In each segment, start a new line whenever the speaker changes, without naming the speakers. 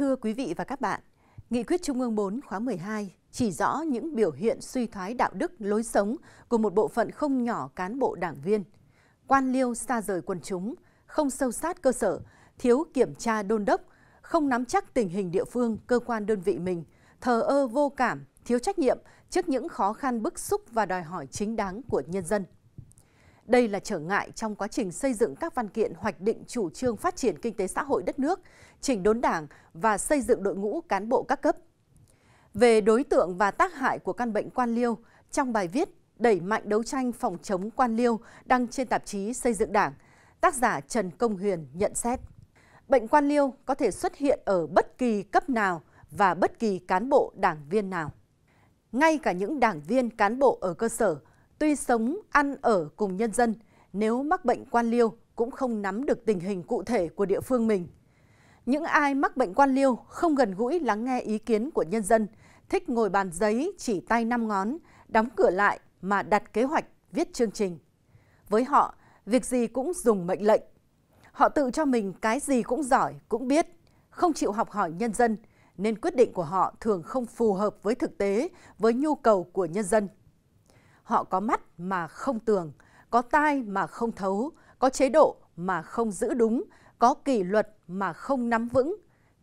Thưa quý vị và các bạn, Nghị quyết Trung ương 4 khóa 12 chỉ rõ những biểu hiện suy thoái đạo đức lối sống của một bộ phận không nhỏ cán bộ đảng viên. Quan liêu xa rời quần chúng, không sâu sát cơ sở, thiếu kiểm tra đôn đốc, không nắm chắc tình hình địa phương, cơ quan đơn vị mình, thờ ơ vô cảm, thiếu trách nhiệm trước những khó khăn bức xúc và đòi hỏi chính đáng của nhân dân. Đây là trở ngại trong quá trình xây dựng các văn kiện hoạch định chủ trương phát triển kinh tế xã hội đất nước, chỉnh đốn đảng và xây dựng đội ngũ cán bộ các cấp. Về đối tượng và tác hại của căn bệnh quan liêu, trong bài viết Đẩy mạnh đấu tranh phòng chống quan liêu đăng trên tạp chí Xây dựng Đảng, tác giả Trần Công Huyền nhận xét. Bệnh quan liêu có thể xuất hiện ở bất kỳ cấp nào và bất kỳ cán bộ đảng viên nào. Ngay cả những đảng viên cán bộ ở cơ sở, tuy sống ăn ở cùng nhân dân, nếu mắc bệnh quan liêu cũng không nắm được tình hình cụ thể của địa phương mình – những ai mắc bệnh quan liêu không gần gũi lắng nghe ý kiến của nhân dân, thích ngồi bàn giấy chỉ tay năm ngón, đóng cửa lại mà đặt kế hoạch, viết chương trình. Với họ, việc gì cũng dùng mệnh lệnh. Họ tự cho mình cái gì cũng giỏi, cũng biết, không chịu học hỏi nhân dân, nên quyết định của họ thường không phù hợp với thực tế, với nhu cầu của nhân dân. Họ có mắt mà không tường, có tai mà không thấu, có chế độ mà không giữ đúng có kỷ luật mà không nắm vững.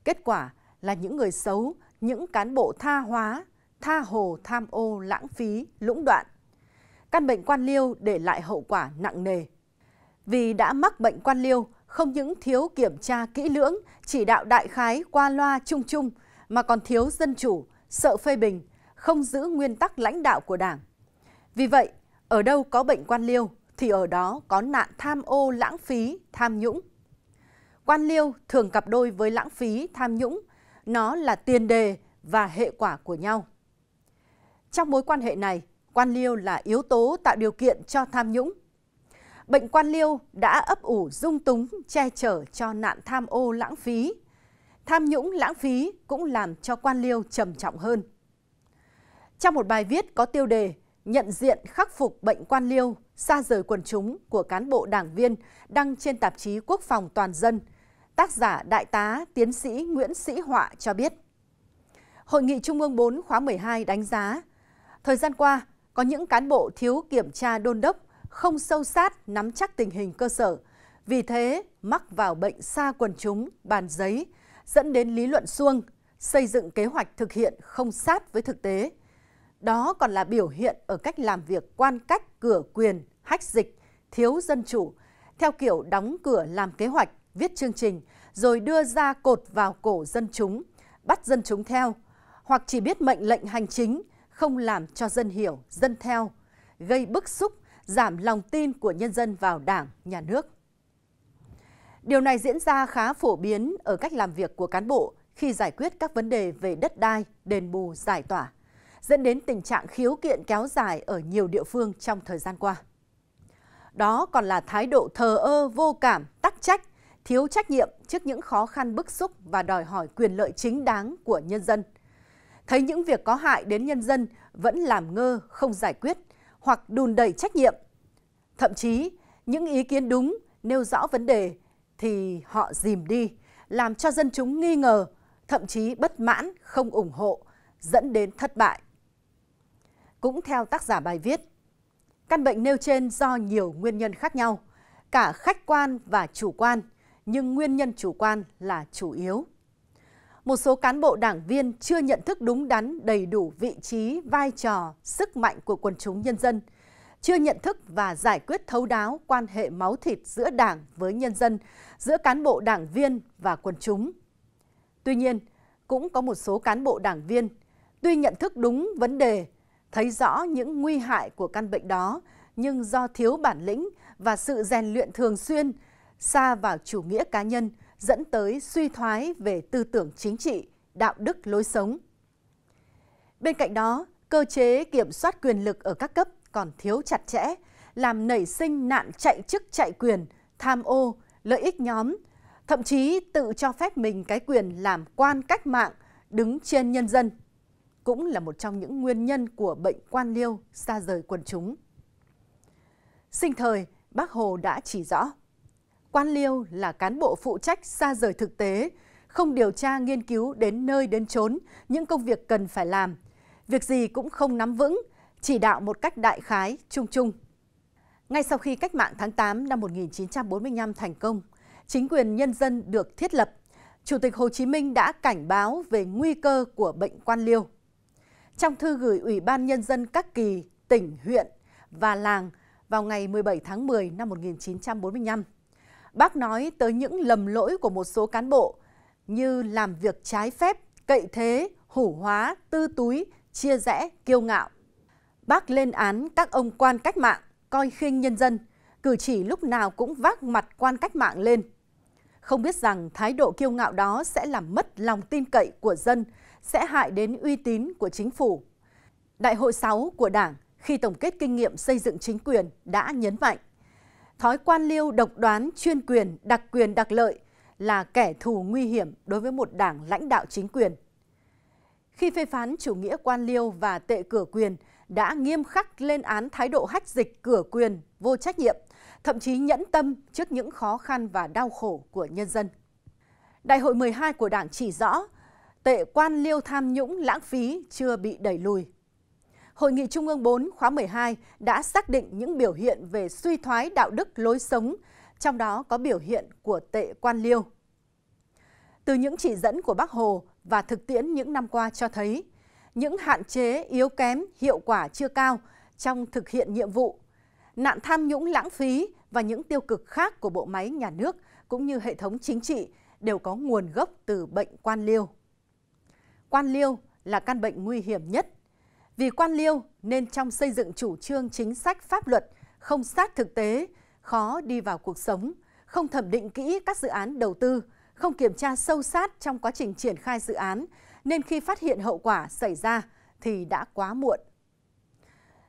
Kết quả là những người xấu, những cán bộ tha hóa, tha hồ tham ô lãng phí, lũng đoạn. Căn bệnh quan liêu để lại hậu quả nặng nề. Vì đã mắc bệnh quan liêu, không những thiếu kiểm tra kỹ lưỡng, chỉ đạo đại khái qua loa chung chung, mà còn thiếu dân chủ, sợ phê bình, không giữ nguyên tắc lãnh đạo của đảng. Vì vậy, ở đâu có bệnh quan liêu thì ở đó có nạn tham ô lãng phí, tham nhũng. Quan liêu thường cặp đôi với lãng phí, tham nhũng, nó là tiền đề và hệ quả của nhau. Trong mối quan hệ này, quan liêu là yếu tố tạo điều kiện cho tham nhũng. Bệnh quan liêu đã ấp ủ dung túng che chở cho nạn tham ô lãng phí. Tham nhũng lãng phí cũng làm cho quan liêu trầm trọng hơn. Trong một bài viết có tiêu đề Nhận diện khắc phục bệnh quan liêu xa rời quần chúng của cán bộ đảng viên đăng trên tạp chí Quốc phòng toàn dân – tác giả đại tá tiến sĩ Nguyễn Sĩ Họa cho biết. Hội nghị Trung ương 4 khóa 12 đánh giá, thời gian qua có những cán bộ thiếu kiểm tra đôn đốc, không sâu sát nắm chắc tình hình cơ sở, vì thế mắc vào bệnh xa quần chúng, bàn giấy, dẫn đến lý luận xuông, xây dựng kế hoạch thực hiện không sát với thực tế. Đó còn là biểu hiện ở cách làm việc quan cách cửa quyền, hách dịch, thiếu dân chủ, theo kiểu đóng cửa làm kế hoạch, viết chương trình rồi đưa ra cột vào cổ dân chúng, bắt dân chúng theo, hoặc chỉ biết mệnh lệnh hành chính, không làm cho dân hiểu, dân theo, gây bức xúc, giảm lòng tin của nhân dân vào đảng, nhà nước. Điều này diễn ra khá phổ biến ở cách làm việc của cán bộ khi giải quyết các vấn đề về đất đai, đền bù, giải tỏa, dẫn đến tình trạng khiếu kiện kéo dài ở nhiều địa phương trong thời gian qua. Đó còn là thái độ thờ ơ, vô cảm, tắc trách thiếu trách nhiệm trước những khó khăn bức xúc và đòi hỏi quyền lợi chính đáng của nhân dân. Thấy những việc có hại đến nhân dân vẫn làm ngơ không giải quyết hoặc đùn đẩy trách nhiệm. Thậm chí, những ý kiến đúng nêu rõ vấn đề thì họ dìm đi, làm cho dân chúng nghi ngờ, thậm chí bất mãn, không ủng hộ, dẫn đến thất bại. Cũng theo tác giả bài viết, căn bệnh nêu trên do nhiều nguyên nhân khác nhau, cả khách quan và chủ quan – nhưng nguyên nhân chủ quan là chủ yếu. Một số cán bộ đảng viên chưa nhận thức đúng đắn đầy đủ vị trí, vai trò, sức mạnh của quần chúng nhân dân, chưa nhận thức và giải quyết thấu đáo quan hệ máu thịt giữa đảng với nhân dân, giữa cán bộ đảng viên và quần chúng. Tuy nhiên, cũng có một số cán bộ đảng viên tuy nhận thức đúng vấn đề, thấy rõ những nguy hại của căn bệnh đó, nhưng do thiếu bản lĩnh và sự rèn luyện thường xuyên xa vào chủ nghĩa cá nhân dẫn tới suy thoái về tư tưởng chính trị đạo đức lối sống bên cạnh đó cơ chế kiểm soát quyền lực ở các cấp còn thiếu chặt chẽ làm nảy sinh nạn chạy chức chạy quyền tham ô lợi ích nhóm thậm chí tự cho phép mình cái quyền làm quan cách mạng đứng trên nhân dân cũng là một trong những nguyên nhân của bệnh quan liêu xa rời quần chúng sinh thời bác hồ đã chỉ rõ quan liêu là cán bộ phụ trách xa rời thực tế, không điều tra nghiên cứu đến nơi đến chốn những công việc cần phải làm, việc gì cũng không nắm vững, chỉ đạo một cách đại khái, chung chung. Ngay sau khi cách mạng tháng 8 năm 1945 thành công, chính quyền nhân dân được thiết lập, Chủ tịch Hồ Chí Minh đã cảnh báo về nguy cơ của bệnh quan liêu. Trong thư gửi Ủy ban Nhân dân các kỳ, tỉnh, huyện và làng vào ngày 17 tháng 10 năm 1945, Bác nói tới những lầm lỗi của một số cán bộ như làm việc trái phép, cậy thế, hủ hóa, tư túi, chia rẽ, kiêu ngạo. Bác lên án các ông quan cách mạng, coi khinh nhân dân, cử chỉ lúc nào cũng vác mặt quan cách mạng lên. Không biết rằng thái độ kiêu ngạo đó sẽ làm mất lòng tin cậy của dân, sẽ hại đến uy tín của chính phủ. Đại hội 6 của Đảng khi tổng kết kinh nghiệm xây dựng chính quyền đã nhấn mạnh thói quan liêu độc đoán, chuyên quyền, đặc quyền đặc lợi là kẻ thù nguy hiểm đối với một đảng lãnh đạo chính quyền. Khi phê phán chủ nghĩa quan liêu và tệ cửa quyền đã nghiêm khắc lên án thái độ hách dịch cửa quyền, vô trách nhiệm, thậm chí nhẫn tâm trước những khó khăn và đau khổ của nhân dân. Đại hội 12 của Đảng chỉ rõ, tệ quan liêu tham nhũng lãng phí chưa bị đẩy lùi Hội nghị Trung ương 4 khóa 12 đã xác định những biểu hiện về suy thoái đạo đức lối sống, trong đó có biểu hiện của tệ quan liêu. Từ những chỉ dẫn của Bác Hồ và thực tiễn những năm qua cho thấy, những hạn chế yếu kém, hiệu quả chưa cao trong thực hiện nhiệm vụ, nạn tham nhũng lãng phí và những tiêu cực khác của bộ máy nhà nước cũng như hệ thống chính trị đều có nguồn gốc từ bệnh quan liêu. Quan liêu là căn bệnh nguy hiểm nhất vì quan liêu nên trong xây dựng chủ trương chính sách pháp luật không sát thực tế, khó đi vào cuộc sống, không thẩm định kỹ các dự án đầu tư, không kiểm tra sâu sát trong quá trình triển khai dự án, nên khi phát hiện hậu quả xảy ra thì đã quá muộn.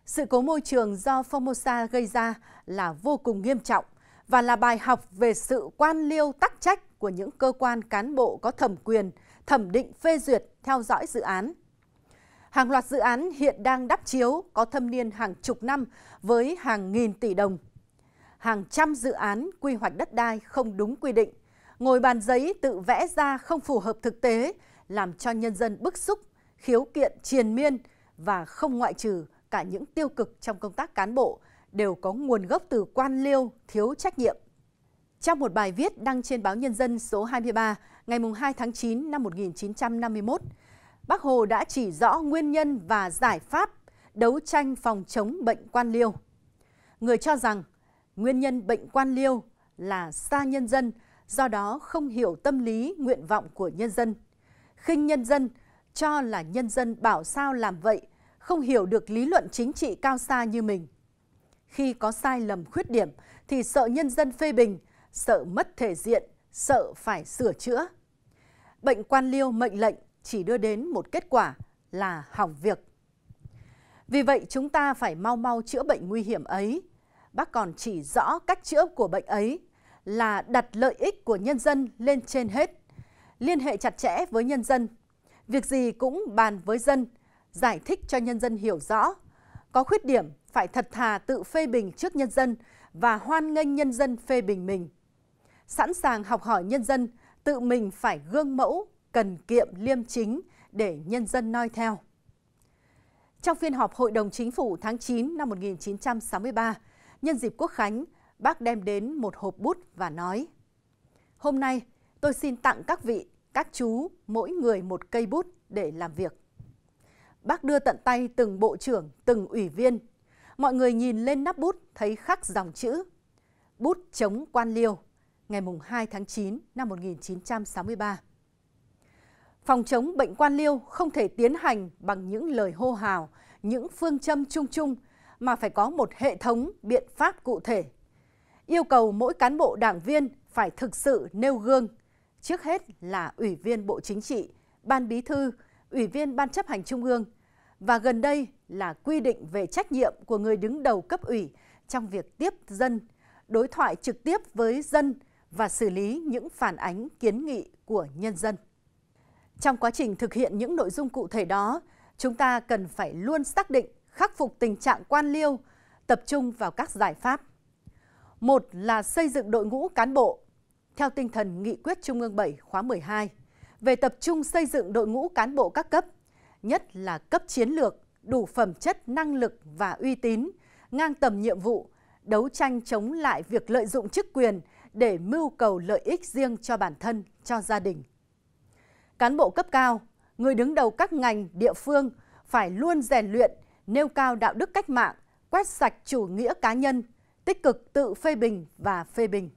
Sự cố môi trường do Formosa gây ra là vô cùng nghiêm trọng và là bài học về sự quan liêu tắc trách của những cơ quan cán bộ có thẩm quyền, thẩm định phê duyệt, theo dõi dự án. Hàng loạt dự án hiện đang đắp chiếu có thâm niên hàng chục năm với hàng nghìn tỷ đồng. Hàng trăm dự án quy hoạch đất đai không đúng quy định, ngồi bàn giấy tự vẽ ra không phù hợp thực tế, làm cho nhân dân bức xúc, khiếu kiện triền miên và không ngoại trừ cả những tiêu cực trong công tác cán bộ đều có nguồn gốc từ quan liêu thiếu trách nhiệm. Trong một bài viết đăng trên báo Nhân dân số 23 ngày 2 tháng 9 năm 1951, Bác Hồ đã chỉ rõ nguyên nhân và giải pháp đấu tranh phòng chống bệnh quan liêu. Người cho rằng nguyên nhân bệnh quan liêu là xa nhân dân, do đó không hiểu tâm lý nguyện vọng của nhân dân. Khinh nhân dân, cho là nhân dân bảo sao làm vậy, không hiểu được lý luận chính trị cao xa như mình. Khi có sai lầm khuyết điểm thì sợ nhân dân phê bình, sợ mất thể diện, sợ phải sửa chữa. Bệnh quan liêu mệnh lệnh chỉ đưa đến một kết quả là hỏng việc. Vì vậy chúng ta phải mau mau chữa bệnh nguy hiểm ấy. Bác còn chỉ rõ cách chữa của bệnh ấy là đặt lợi ích của nhân dân lên trên hết, liên hệ chặt chẽ với nhân dân, việc gì cũng bàn với dân, giải thích cho nhân dân hiểu rõ. Có khuyết điểm phải thật thà tự phê bình trước nhân dân và hoan nghênh nhân dân phê bình mình. Sẵn sàng học hỏi nhân dân, tự mình phải gương mẫu, cần kiệm liêm chính để nhân dân noi theo. Trong phiên họp Hội đồng Chính phủ tháng 9 năm 1963, nhân dịp Quốc Khánh, bác đem đến một hộp bút và nói Hôm nay, tôi xin tặng các vị, các chú, mỗi người một cây bút để làm việc. Bác đưa tận tay từng bộ trưởng, từng ủy viên. Mọi người nhìn lên nắp bút thấy khắc dòng chữ. Bút chống quan liêu, ngày 2 tháng 9 năm 1963 phòng chống bệnh quan liêu không thể tiến hành bằng những lời hô hào, những phương châm chung chung mà phải có một hệ thống biện pháp cụ thể. Yêu cầu mỗi cán bộ đảng viên phải thực sự nêu gương, trước hết là Ủy viên Bộ Chính trị, Ban Bí thư, Ủy viên Ban chấp hành Trung ương và gần đây là quy định về trách nhiệm của người đứng đầu cấp ủy trong việc tiếp dân, đối thoại trực tiếp với dân và xử lý những phản ánh kiến nghị của nhân dân. Trong quá trình thực hiện những nội dung cụ thể đó, chúng ta cần phải luôn xác định khắc phục tình trạng quan liêu, tập trung vào các giải pháp. Một là xây dựng đội ngũ cán bộ theo tinh thần nghị quyết Trung ương 7 khóa 12 về tập trung xây dựng đội ngũ cán bộ các cấp, nhất là cấp chiến lược, đủ phẩm chất, năng lực và uy tín, ngang tầm nhiệm vụ, đấu tranh chống lại việc lợi dụng chức quyền để mưu cầu lợi ích riêng cho bản thân, cho gia đình cán bộ cấp cao, người đứng đầu các ngành, địa phương phải luôn rèn luyện, nêu cao đạo đức cách mạng, quét sạch chủ nghĩa cá nhân, tích cực tự phê bình và phê bình.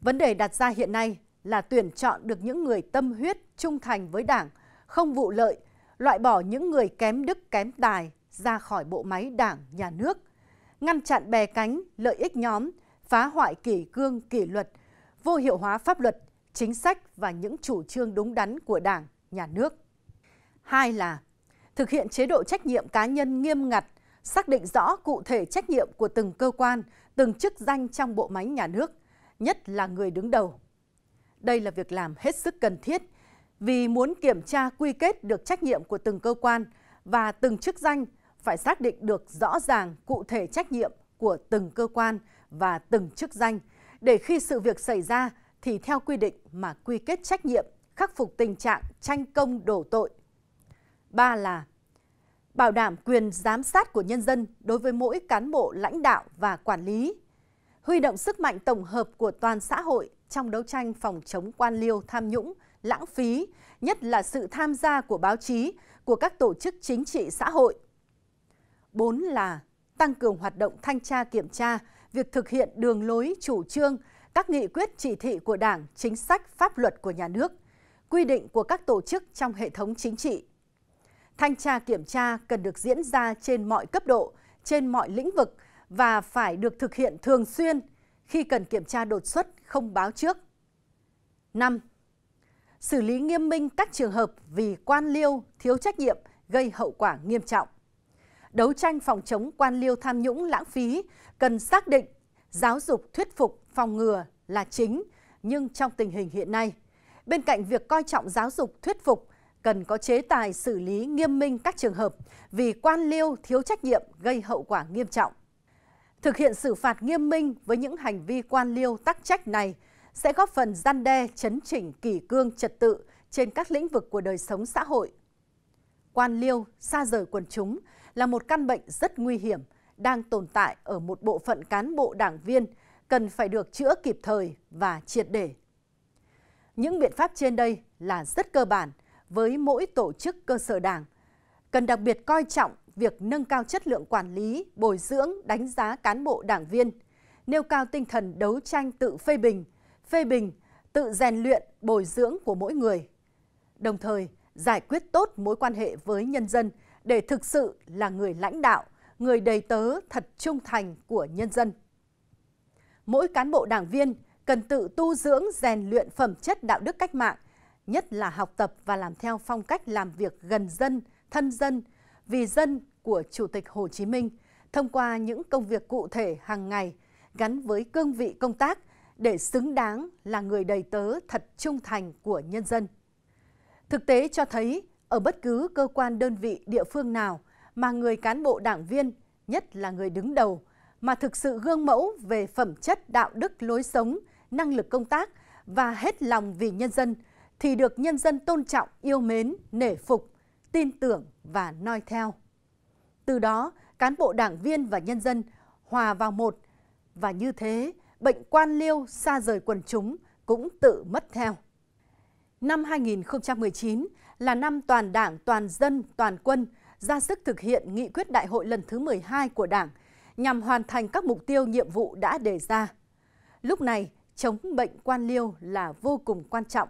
Vấn đề đặt ra hiện nay là tuyển chọn được những người tâm huyết, trung thành với Đảng, không vụ lợi, loại bỏ những người kém đức kém tài ra khỏi bộ máy Đảng, nhà nước, ngăn chặn bè cánh, lợi ích nhóm, phá hoại kỷ cương kỷ luật, vô hiệu hóa pháp luật, chính sách và những chủ trương đúng đắn của Đảng, Nhà nước. Hai là thực hiện chế độ trách nhiệm cá nhân nghiêm ngặt, xác định rõ cụ thể trách nhiệm của từng cơ quan, từng chức danh trong bộ máy nhà nước, nhất là người đứng đầu. Đây là việc làm hết sức cần thiết vì muốn kiểm tra quy kết được trách nhiệm của từng cơ quan và từng chức danh phải xác định được rõ ràng cụ thể trách nhiệm của từng cơ quan và từng chức danh để khi sự việc xảy ra thì theo quy định mà quy kết trách nhiệm khắc phục tình trạng tranh công đổ tội. Ba là bảo đảm quyền giám sát của nhân dân đối với mỗi cán bộ lãnh đạo và quản lý, huy động sức mạnh tổng hợp của toàn xã hội trong đấu tranh phòng chống quan liêu tham nhũng, lãng phí, nhất là sự tham gia của báo chí, của các tổ chức chính trị xã hội. Bốn là tăng cường hoạt động thanh tra kiểm tra, việc thực hiện đường lối chủ trương, các nghị quyết chỉ thị của Đảng, chính sách, pháp luật của nhà nước, quy định của các tổ chức trong hệ thống chính trị. Thanh tra kiểm tra cần được diễn ra trên mọi cấp độ, trên mọi lĩnh vực và phải được thực hiện thường xuyên khi cần kiểm tra đột xuất không báo trước. 5. Xử lý nghiêm minh các trường hợp vì quan liêu, thiếu trách nhiệm gây hậu quả nghiêm trọng. Đấu tranh phòng chống quan liêu tham nhũng lãng phí cần xác định, giáo dục thuyết phục phòng ngừa là chính, nhưng trong tình hình hiện nay, bên cạnh việc coi trọng giáo dục thuyết phục, cần có chế tài xử lý nghiêm minh các trường hợp vì quan liêu thiếu trách nhiệm gây hậu quả nghiêm trọng. Thực hiện xử phạt nghiêm minh với những hành vi quan liêu tắc trách này sẽ góp phần gian đe chấn chỉnh kỷ cương trật tự trên các lĩnh vực của đời sống xã hội. Quan liêu xa rời quần chúng là một căn bệnh rất nguy hiểm đang tồn tại ở một bộ phận cán bộ đảng viên cần phải được chữa kịp thời và triệt để. Những biện pháp trên đây là rất cơ bản với mỗi tổ chức cơ sở đảng. Cần đặc biệt coi trọng việc nâng cao chất lượng quản lý, bồi dưỡng, đánh giá cán bộ đảng viên, nêu cao tinh thần đấu tranh tự phê bình, phê bình, tự rèn luyện, bồi dưỡng của mỗi người. Đồng thời, giải quyết tốt mối quan hệ với nhân dân để thực sự là người lãnh đạo, người đầy tớ thật trung thành của nhân dân mỗi cán bộ đảng viên cần tự tu dưỡng rèn luyện phẩm chất đạo đức cách mạng, nhất là học tập và làm theo phong cách làm việc gần dân, thân dân, vì dân của Chủ tịch Hồ Chí Minh thông qua những công việc cụ thể hàng ngày gắn với cương vị công tác để xứng đáng là người đầy tớ thật trung thành của nhân dân. Thực tế cho thấy, ở bất cứ cơ quan đơn vị địa phương nào mà người cán bộ đảng viên, nhất là người đứng đầu, mà thực sự gương mẫu về phẩm chất đạo đức lối sống, năng lực công tác và hết lòng vì nhân dân thì được nhân dân tôn trọng, yêu mến, nể phục, tin tưởng và noi theo. Từ đó, cán bộ đảng viên và nhân dân hòa vào một và như thế, bệnh quan liêu xa rời quần chúng cũng tự mất theo. Năm 2019 là năm toàn đảng, toàn dân, toàn quân ra sức thực hiện nghị quyết đại hội lần thứ 12 của Đảng – nhằm hoàn thành các mục tiêu nhiệm vụ đã đề ra. Lúc này, chống bệnh quan liêu là vô cùng quan trọng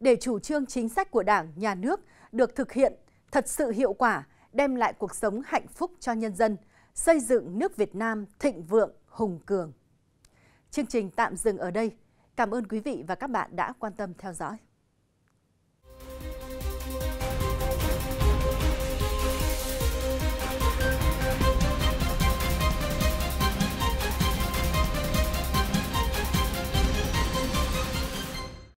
để chủ trương chính sách của Đảng, Nhà nước được thực hiện thật sự hiệu quả, đem lại cuộc sống hạnh phúc cho nhân dân, xây dựng nước Việt Nam thịnh vượng, hùng cường. Chương trình tạm dừng ở đây. Cảm ơn quý vị và các bạn đã quan tâm theo dõi.